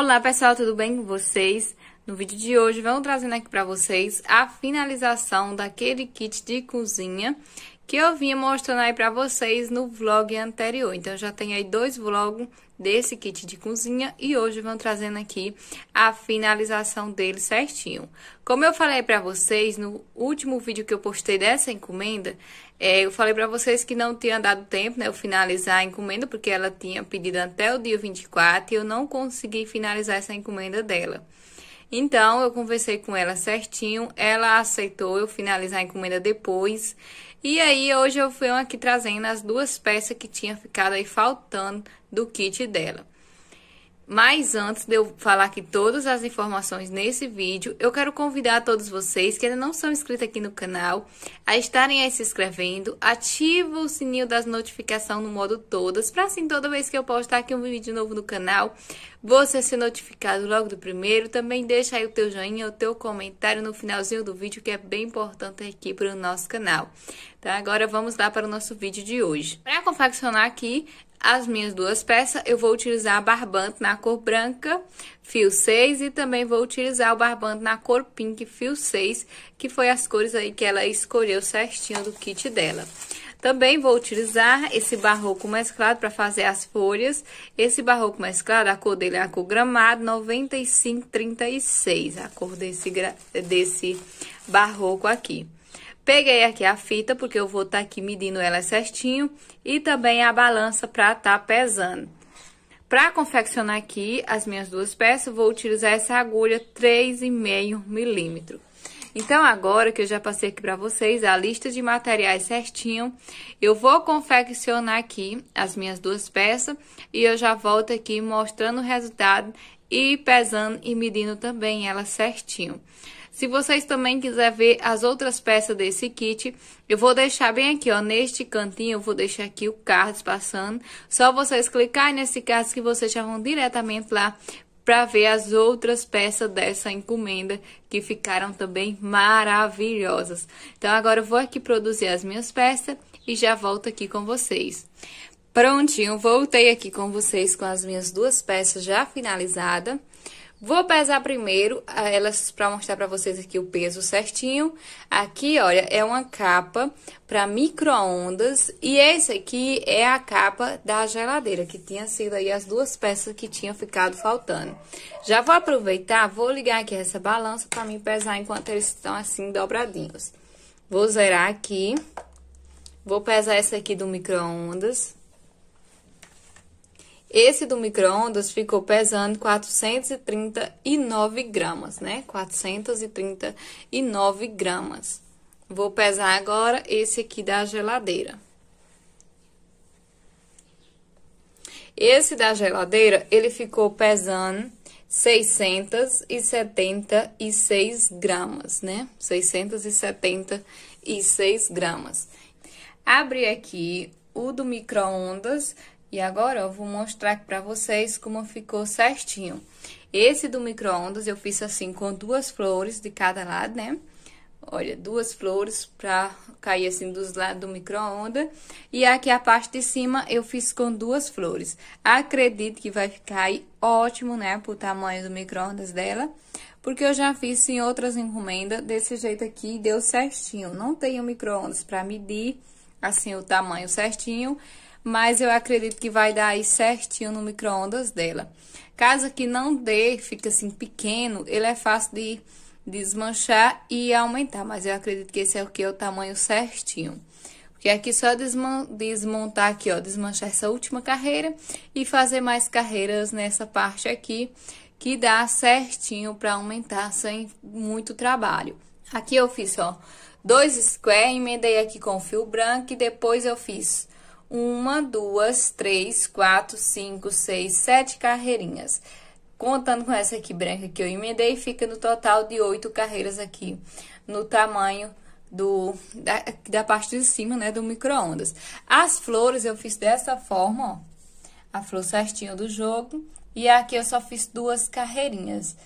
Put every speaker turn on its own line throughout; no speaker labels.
Olá pessoal, tudo bem com vocês? No vídeo de hoje, vamos trazendo aqui para vocês a finalização daquele kit de cozinha que eu vinha mostrando aí para vocês no vlog anterior. Então, já tem aí dois vlogs desse kit de cozinha e hoje vamos trazendo aqui a finalização dele certinho. Como eu falei para vocês no último vídeo que eu postei dessa encomenda, é, eu falei para vocês que não tinha dado tempo, né? Eu finalizar a encomenda, porque ela tinha pedido até o dia 24 e eu não consegui finalizar essa encomenda dela. Então, eu conversei com ela certinho, ela aceitou eu finalizar a encomenda depois. E aí, hoje eu venho aqui trazendo as duas peças que tinha ficado aí faltando do kit dela. Mas antes de eu falar aqui todas as informações nesse vídeo, eu quero convidar todos vocês que ainda não são inscritos aqui no canal a estarem aí se inscrevendo, ativa o sininho das notificações no modo todas, para assim toda vez que eu postar aqui um vídeo novo no canal, você ser notificado logo do primeiro. Também deixa aí o teu joinha, o teu comentário no finalzinho do vídeo, que é bem importante aqui para o nosso canal. Então Agora vamos lá para o nosso vídeo de hoje. Para confeccionar aqui, as minhas duas peças, eu vou utilizar barbante na cor branca, fio 6, e também vou utilizar o barbante na cor pink, fio 6, que foi as cores aí que ela escolheu certinho do kit dela. Também vou utilizar esse barroco mesclado para fazer as folhas. Esse barroco mesclado, a cor dele é a cor gramado 9536, a cor desse, desse barroco aqui. Peguei aqui a fita, porque eu vou estar tá aqui medindo ela certinho, e também a balança para estar tá pesando. Para confeccionar aqui as minhas duas peças, vou utilizar essa agulha 3,5 milímetro. Então, agora que eu já passei aqui para vocês a lista de materiais certinho, eu vou confeccionar aqui as minhas duas peças e eu já volto aqui mostrando o resultado e pesando e medindo também ela certinho. Se vocês também quiserem ver as outras peças desse kit, eu vou deixar bem aqui, ó, neste cantinho, eu vou deixar aqui o cards passando. Só vocês clicarem nesse cards que vocês já vão diretamente lá para ver as outras peças dessa encomenda que ficaram também maravilhosas. Então agora eu vou aqui produzir as minhas peças e já volto aqui com vocês. Prontinho, voltei aqui com vocês com as minhas duas peças já finalizadas. Vou pesar primeiro ah, elas para mostrar para vocês aqui o peso certinho. Aqui, olha, é uma capa para microondas e esse aqui é a capa da geladeira, que tinha sido aí as duas peças que tinham ficado faltando. Já vou aproveitar, vou ligar aqui essa balança para mim pesar enquanto eles estão assim dobradinhos. Vou zerar aqui. Vou pesar essa aqui do microondas. Esse do micro-ondas ficou pesando 439 gramas, né? 439 gramas. Vou pesar agora esse aqui da geladeira. Esse da geladeira, ele ficou pesando 676 gramas, né? 676 gramas. Abri aqui o do micro-ondas e agora eu vou mostrar aqui pra vocês como ficou certinho. Esse do micro-ondas eu fiz assim com duas flores de cada lado, né? Olha, duas flores pra cair assim dos lados do micro-ondas. E aqui a parte de cima eu fiz com duas flores. Acredito que vai ficar ótimo, né? Pro tamanho do micro-ondas dela. Porque eu já fiz em outras encomendas desse jeito aqui deu certinho. Não tenho micro-ondas pra medir assim o tamanho certinho mas eu acredito que vai dar aí certinho no micro-ondas dela. Caso que não dê, fica assim pequeno, ele é fácil de desmanchar e aumentar, mas eu acredito que esse é o que é o tamanho certinho. Porque aqui só desmontar aqui, ó, desmanchar essa última carreira e fazer mais carreiras nessa parte aqui, que dá certinho para aumentar sem muito trabalho. Aqui eu fiz, ó, dois square, emendei aqui com fio branco e depois eu fiz uma, duas, três, quatro, cinco, seis, sete carreirinhas. Contando com essa aqui branca que eu emendei, fica no total de oito carreiras aqui no tamanho do da, da parte de cima, né, do micro-ondas. As flores eu fiz dessa forma, ó, a flor certinha do jogo, e aqui eu só fiz duas carreirinhas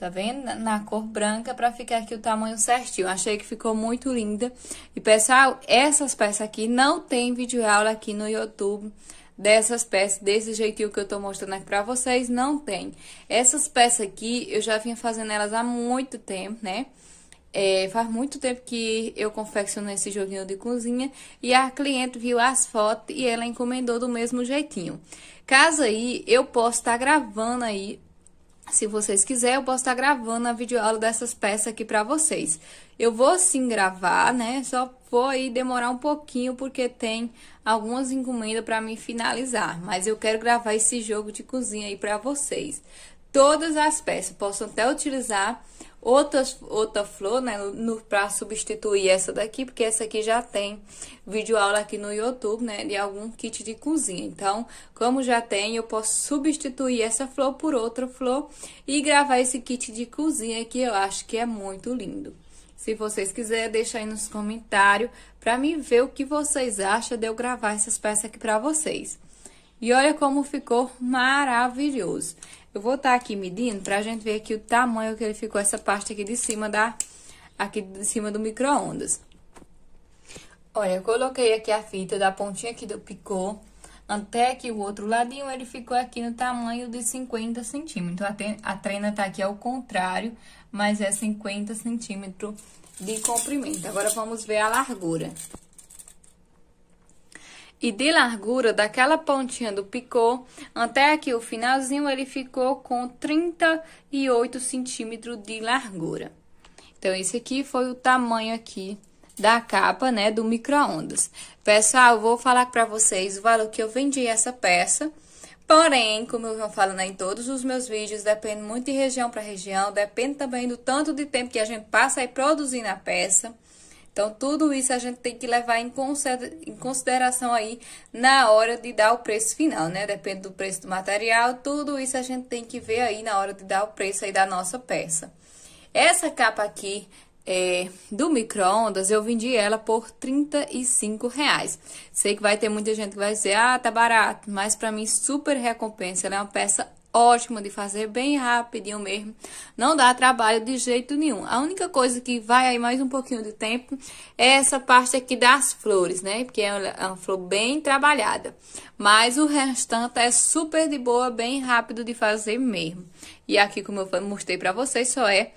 tá vendo? Na cor branca para ficar aqui o tamanho certinho. Achei que ficou muito linda. E pessoal, essas peças aqui não tem vídeo aula aqui no YouTube dessas peças, desse jeitinho que eu tô mostrando aqui pra vocês, não tem. Essas peças aqui, eu já vinha fazendo elas há muito tempo, né? É, faz muito tempo que eu confecciono esse joguinho de cozinha e a cliente viu as fotos e ela encomendou do mesmo jeitinho. Caso aí, eu posso estar tá gravando aí se vocês quiserem, eu posso estar gravando a videoaula dessas peças aqui para vocês. Eu vou sim gravar, né? Só vou aí demorar um pouquinho porque tem algumas encomendas para me finalizar, mas eu quero gravar esse jogo de cozinha aí para vocês todas as peças. Posso até utilizar outras, outra flor, né, no, substituir essa daqui, porque essa aqui já tem vídeo aula aqui no YouTube, né, de algum kit de cozinha. Então, como já tem, eu posso substituir essa flor por outra flor e gravar esse kit de cozinha que eu acho que é muito lindo. Se vocês quiserem, deixa aí nos comentários para mim ver o que vocês acham de eu gravar essas peças aqui para vocês. E olha como ficou maravilhoso. Eu vou estar tá aqui medindo pra gente ver aqui o tamanho que ele ficou essa parte aqui de cima da aqui de cima do micro-ondas. Olha, eu coloquei aqui a fita da pontinha aqui do picô até que o outro ladinho ele ficou aqui no tamanho de 50 centímetros. A, treina tá aqui ao contrário, mas é 50 centímetros de comprimento. Agora vamos ver a largura e de largura daquela pontinha do picô até aqui o finalzinho, ele ficou com 38 centímetros de largura. Então, esse aqui foi o tamanho aqui da capa, né, do micro-ondas. Pessoal, vou falar para vocês o valor que eu vendi essa peça. Porém, como eu vou falando em todos os meus vídeos, depende muito de região para região, depende também do tanto de tempo que a gente passa aí produzindo a peça. Então, tudo isso a gente tem que levar em consideração aí na hora de dar o preço final, né? Depende do preço do material, tudo isso a gente tem que ver aí na hora de dar o preço aí da nossa peça. Essa capa aqui é, do micro-ondas, eu vendi ela por 35 reais. Sei que vai ter muita gente que vai dizer, ah, tá barato, mas para mim super recompensa, ela é uma peça ótimo de fazer, bem rapidinho mesmo. Não dá trabalho de jeito nenhum. A única coisa que vai aí mais um pouquinho de tempo é essa parte aqui das flores, né? Porque é uma é flor bem trabalhada. Mas o restante é super de boa, bem rápido de fazer mesmo. E aqui, como eu mostrei pra vocês, só é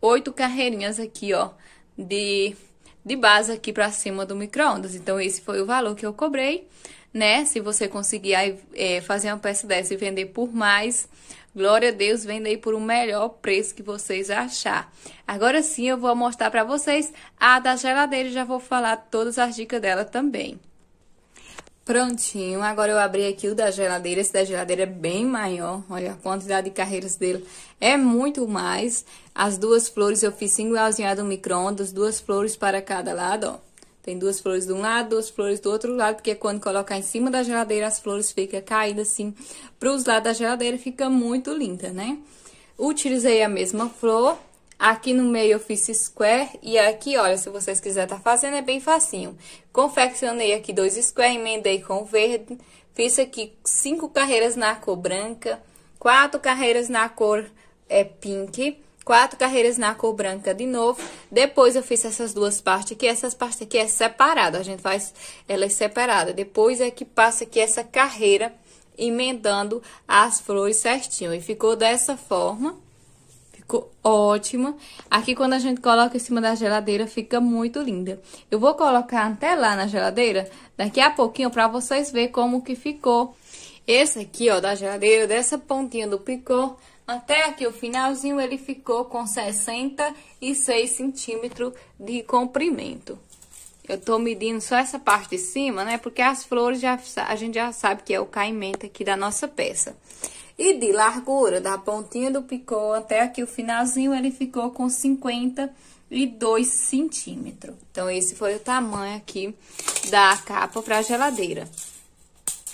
oito carreirinhas aqui, ó, de, de base aqui pra cima do micro-ondas. Então, esse foi o valor que eu cobrei né? Se você conseguir aí, é, fazer uma peça dessa e vender por mais, glória a Deus, venda aí por o um melhor preço que vocês achar. Agora sim, eu vou mostrar para vocês a da geladeira e já vou falar todas as dicas dela também. Prontinho, agora eu abri aqui o da geladeira, esse da geladeira é bem maior, olha a quantidade de carreiras dele é muito mais. As duas flores eu fiz igualzinho a do micro-ondas, duas flores para cada lado, ó. Tem duas flores de um lado, duas flores do outro lado, porque quando colocar em cima da geladeira, as flores ficam caídas assim para os lados da geladeira, fica muito linda, né? Utilizei a mesma flor, Aqui no meio eu fiz square e aqui, olha, se vocês quiserem tá fazendo, é bem facinho. Confeccionei aqui dois square, emendei com verde. Fiz aqui cinco carreiras na cor branca, quatro carreiras na cor é, pink quatro carreiras na cor branca de novo. Depois eu fiz essas duas partes aqui. Essas partes aqui é separada, a gente faz ela é separada. Depois é que passa aqui essa carreira emendando as flores certinho. E ficou dessa forma. Ficou ótima. Aqui quando a gente coloca em cima da geladeira fica muito linda. Eu vou colocar até lá na geladeira daqui a pouquinho para vocês ver como que ficou. Esse aqui, ó, da geladeira, dessa pontinha do picô, até aqui o finalzinho ele ficou com 66 centímetros de comprimento. Eu tô medindo só essa parte de cima, né? Porque as flores já, a gente já sabe que é o caimento aqui da nossa peça. E de largura, da pontinha do picô até aqui o finalzinho, ele ficou com 52 centímetros. Então, esse foi o tamanho aqui da capa para geladeira.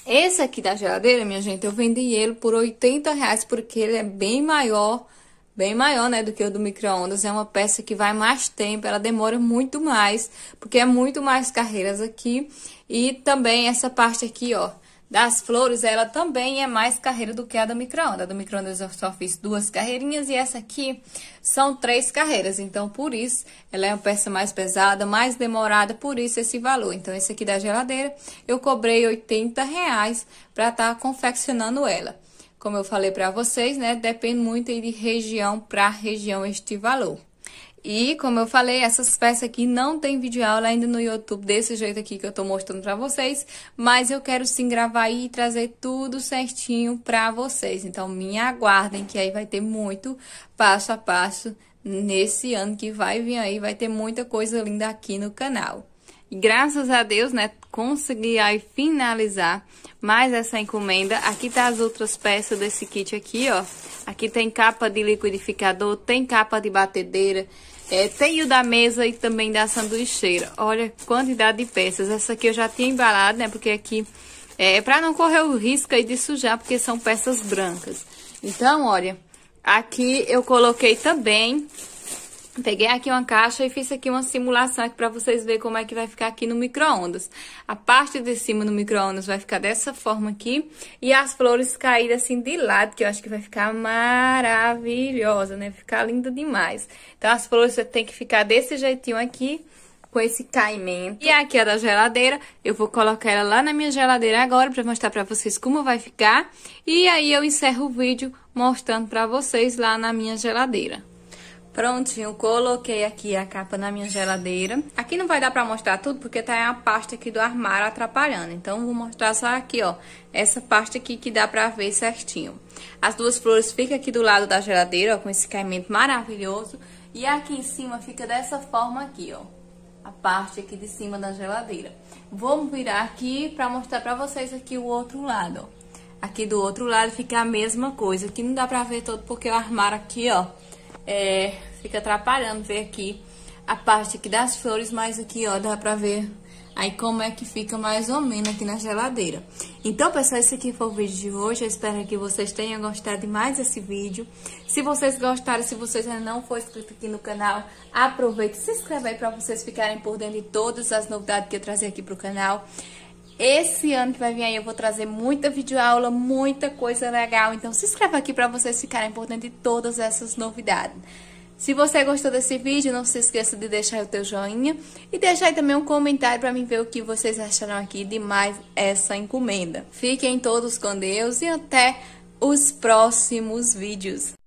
Esse aqui da geladeira, minha gente, eu vendi ele por 80 reais, porque ele é bem maior, bem maior, né, do que o do micro-ondas. É uma peça que vai mais tempo, ela demora muito mais, porque é muito mais carreiras aqui. E também essa parte aqui, ó, das flores, ela também é mais carreira do que a do micro-ondas. A do micro-ondas eu só fiz duas carreirinhas e essa aqui são três carreiras. Então, por isso, ela é uma peça mais pesada, mais demorada, por isso esse valor. Então, esse aqui da geladeira, eu cobrei 80 reais para estar tá confeccionando ela. Como eu falei para vocês, né, depende muito de região para região este valor. E, como eu falei, essas peças aqui não tem vídeo aula ainda no YouTube desse jeito aqui que eu tô mostrando pra vocês, mas eu quero sim gravar e trazer tudo certinho pra vocês. Então, me aguardem que aí vai ter muito passo a passo nesse ano que vai vir aí, vai ter muita coisa linda aqui no canal. E graças a Deus, né, consegui aí finalizar mais essa encomenda. Aqui tá as outras peças desse kit aqui, ó. Aqui tem capa de liquidificador, tem capa de batedeira, é, tem o da mesa e também da sanduicheira. Olha quantidade de peças. Essa aqui eu já tinha embalado, né, porque aqui é, é para não correr o risco aí de sujar, porque são peças brancas. Então, olha, aqui eu coloquei também Peguei aqui uma caixa e fiz aqui uma simulação aqui para vocês verem como é que vai ficar aqui no micro-ondas. A parte de cima no micro-ondas vai ficar dessa forma aqui. E as flores caídas assim de lado, que eu acho que vai ficar maravilhosa, né? ficar linda demais. Então, as flores tem que ficar desse jeitinho aqui, com esse caimento. E aqui a é da geladeira, eu vou colocar ela lá na minha geladeira agora para mostrar para vocês como vai ficar. E aí eu encerro o vídeo mostrando para vocês lá na minha geladeira. Prontinho, coloquei aqui a capa na minha geladeira. Aqui não vai dar pra mostrar tudo, porque tá a pasta aqui do armário atrapalhando. Então, vou mostrar só aqui, ó, essa parte aqui que dá pra ver certinho. As duas flores ficam aqui do lado da geladeira, ó, com esse caimento maravilhoso. E aqui em cima fica dessa forma aqui, ó, a parte aqui de cima da geladeira. Vou virar aqui pra mostrar pra vocês aqui o outro lado, ó. Aqui do outro lado fica a mesma coisa, que não dá pra ver todo porque o armário aqui, ó é, fica atrapalhando ver aqui a parte aqui das flores, mas aqui, ó, dá pra ver aí como é que fica mais ou menos aqui na geladeira. Então, pessoal, esse aqui foi o vídeo de hoje. Eu espero que vocês tenham gostado de mais esse vídeo. Se vocês gostaram, se vocês ainda não for inscrito aqui no canal, aproveita e se inscreve aí pra vocês ficarem por dentro de todas as novidades que eu trazer aqui pro canal. Esse ano que vai vir aí eu vou trazer muita videoaula, muita coisa legal. Então se inscreva aqui para vocês ficarem por dentro de todas essas novidades. Se você gostou desse vídeo, não se esqueça de deixar o teu joinha e deixar aí também um comentário para mim ver o que vocês acharam aqui de mais essa encomenda. Fiquem todos com Deus e até os próximos vídeos.